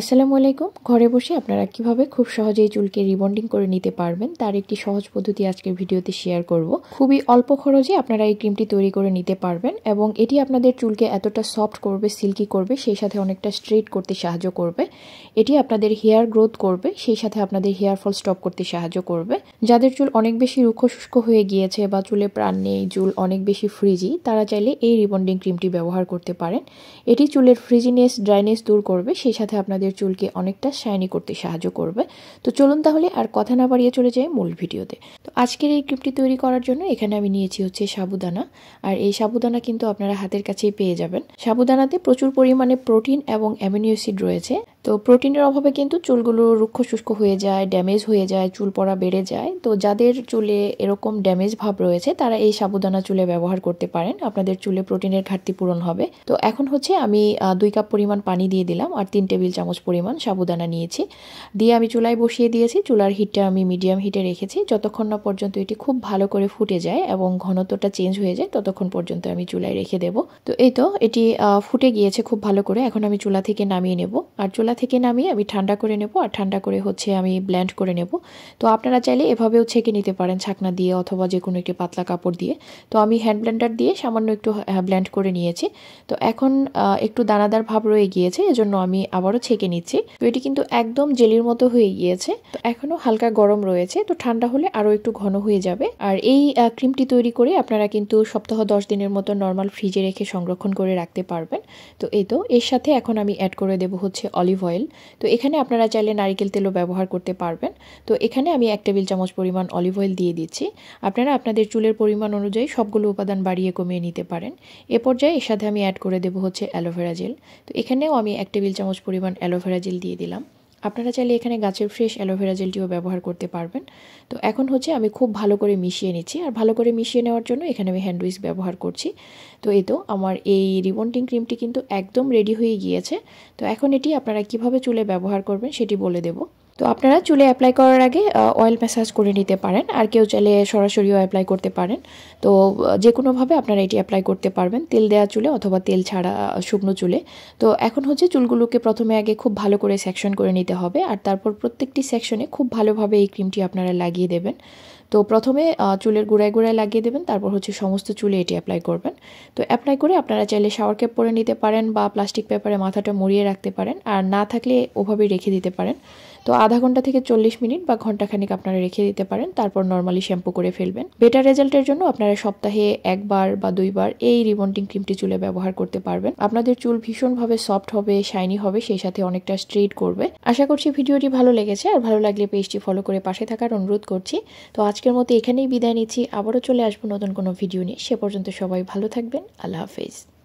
আসসালামু আলাইকুম ঘরে বসে আপনারা কিভাবে খুব সহজেই চুলকে রিবন্ডিং করে নিতে পারবেন তার একটি সহজ পদ্ধতি আজকের ভিডিওতে শেয়ার করব খুবই অল্প খরচে আপনারা এই ক্রিমটি তৈরি করে নিতে পারবেন এবং এটি আপনাদের চুলকে এতটা সফট করবে সিল্কি করবে সেই সাথে অনেকটা স্ট্রেট করতে সাহায্য করবে এটি আপনাদের হেয়ার গ্রোথ করবে সেই সাথে আপনাদের হেয়ার ফল স্টপ করতে সাহায্য করবে যাদের চুল অনেক বেশি রুক্ষ শুষ্ক হয়ে গিয়েছে বা চুলে প্রাণ নেই চুল অনেক বেশি ফ্রিজি তারা চাইলে এই রিবন্ডিং ক্রিমটি ব্যবহার করতে পারেন এটি চুলের ফ্রিজিনেস ড্রাইনেস দূর করবে সেই সাথে আপনাদের নিজের চুলকে অনেকটা শাইনি করতে সাহায্য করবে তো চলুন তাহলে আর কথা না বাড়িয়ে চলে যাই মূল ভিডিওতে তো আজকের এই ক্লিপটি তৈরি করার জন্য এখানে আমি নিয়েছি হচ্ছে সাবুদানা আর এই সাবুদানা কিন্তু আপনারা হাতের কাছেই পেয়ে যাবেন সাবুদানাতে প্রচুর পরিমাণে প্রোটিন এবং অ্যামিনো অ্যাসিড রয়েছে তো প্রোটিনের অভাবে কিন্তু চুলগুলো রুক্ষ শুষ্ক হয়ে যায় ড্যামেজ হয়ে যায় চুল পড়া বেড়ে যায় তো যাদের চুলে এরকম ড্যামেজ ভাব রয়েছে তারা এই সাবুদানা চুলে ব্যবহার করতে পারেন আপনাদের চুলে প্রোটিনের ঘাটতি পূরণ হবে তো এখন হচ্ছে আমি দুই কাপ পরিমাণ পানি দিয়ে দিলাম আর তিন টেবিল চামচ পরিমাণ সাবুদানা নিয়েছি দিয়ে আমি চুলায় বসিয়ে দিয়েছি চুলার হিটটা আমি মিডিয়াম হিটে রেখেছি যতক্ষণ না পর্যন্ত এটি খুব ভালো করে ফুটে যায় এবং ঘনত্বটা চেঞ্জ হয়ে যায় ততক্ষণ পর্যন্ত আমি চুলায় রেখে দেব তো এই তো এটি ফুটে গিয়েছে খুব ভালো করে এখন আমি চুলা থেকে নামিয়ে নেব আর চুলা চুলা থেকে নামিয়ে আমি ঠান্ডা করে নেব আর ঠান্ডা করে হচ্ছে আমি ব্ল্যান্ড করে নেব তো আপনারা চাইলে এভাবেও ছেঁকে নিতে পারেন ছাকনা দিয়ে অথবা যে কোনো একটি পাতলা কাপড় দিয়ে তো আমি হ্যান্ড ব্ল্যান্ডার দিয়ে সামান্য একটু ব্ল্যান্ড করে নিয়েছি তো এখন একটু দানাদার ভাব রয়ে গিয়েছে এজন্য আমি আবারও ছেঁকে নিচ্ছি তো এটি কিন্তু একদম জেলির মতো হয়ে গিয়েছে তো এখনও হালকা গরম রয়েছে তো ঠান্ডা হলে আরও একটু ঘন হয়ে যাবে আর এই ক্রিমটি তৈরি করে আপনারা কিন্তু সপ্তাহ দশ দিনের মতো নর্মাল ফ্রিজে রেখে সংরক্ষণ করে রাখতে পারবেন তো এই তো এর সাথে এখন আমি অ্যাড করে দেব হচ্ছে অলিভ অলিভ অয়েল তো এখানে আপনারা চাইলে নারিকেল তেলও ব্যবহার করতে পারবেন তো এখানে আমি এক টেবিল চামচ পরিমাণ অলিভ অয়েল দিয়ে দিচ্ছি আপনারা আপনাদের চুলের পরিমাণ অনুযায়ী সবগুলো উপাদান বাড়িয়ে কমিয়ে নিতে পারেন এ পর্যায়ে এর সাথে আমি অ্যাড করে দেব হচ্ছে অ্যালোভেরা জেল তো এখানেও আমি এক টেবিল চামচ পরিমাণ অ্যালোভেরা জেল দিয়ে দিলাম আপনারা চাইলে এখানে গাছের ফ্রেশ অ্যালোভেরা জেলটিও ব্যবহার করতে পারবেন তো এখন হচ্ছে আমি খুব ভালো করে মিশিয়ে নিচ্ছি আর ভালো করে মিশিয়ে নেওয়ার জন্য এখানে আমি হ্যান্ড ব্যবহার করছি তো এ তো আমার এই রিবন্টিং ক্রিমটি কিন্তু একদম রেডি হয়ে গিয়েছে তো এখন এটি আপনারা কিভাবে চুলে ব্যবহার করবেন সেটি বলে দেবো তো আপনারা চুলে অ্যাপ্লাই করার আগে অয়েল ম্যাসাজ করে নিতে পারেন আর কেউ চাইলে সরাসরিও অ্যাপ্লাই করতে পারেন তো যে কোনোভাবে আপনারা এটি অ্যাপ্লাই করতে পারবেন তেল দেওয়া চুলে অথবা তেল ছাড়া শুকনো চুলে তো এখন হচ্ছে চুলগুলোকে প্রথমে আগে খুব ভালো করে সেকশন করে নিতে হবে আর তারপর প্রত্যেকটি সেকশনে খুব ভালোভাবে এই ক্রিমটি আপনারা লাগিয়ে দেবেন তো প্রথমে চুলের গোড়ায় গোড়ায় লাগিয়ে দেবেন তারপর হচ্ছে সমস্ত চুলে এটি অ্যাপ্লাই করবেন তো অ্যাপ্লাই করে আপনারা চাইলে শাওয়ার ক্যাপ পরে নিতে পারেন বা প্লাস্টিক পেপারে মাথাটা মরিয়ে রাখতে পারেন আর না থাকলে ওভাবেই রেখে দিতে পারেন তো আধা ঘন্টা থেকে চল্লিশ মিনিট বা ঘন্টাখানিক আপনারা রেখে দিতে পারেন তারপর নর্মালি শ্যাম্পু করে ফেলবেন বেটার রেজাল্টের জন্য আপনারা সপ্তাহে একবার বা দুইবার এই রিবন্টিং ক্রিমটি চুলে ব্যবহার করতে পারবেন আপনাদের চুল ভীষণভাবে সফট হবে শাইনি হবে সেই সাথে অনেকটা স্ট্রেট করবে আশা করছি ভিডিওটি ভালো লেগেছে আর ভালো লাগলে পেজটি ফলো করে পাশে থাকার অনুরোধ করছি তো আজকের মতো এখানেই বিদায় নিচ্ছি আবারও চলে আসবো নতুন কোনো ভিডিও নিয়ে সে পর্যন্ত সবাই ভালো থাকবেন আল্লাহ হাফেজ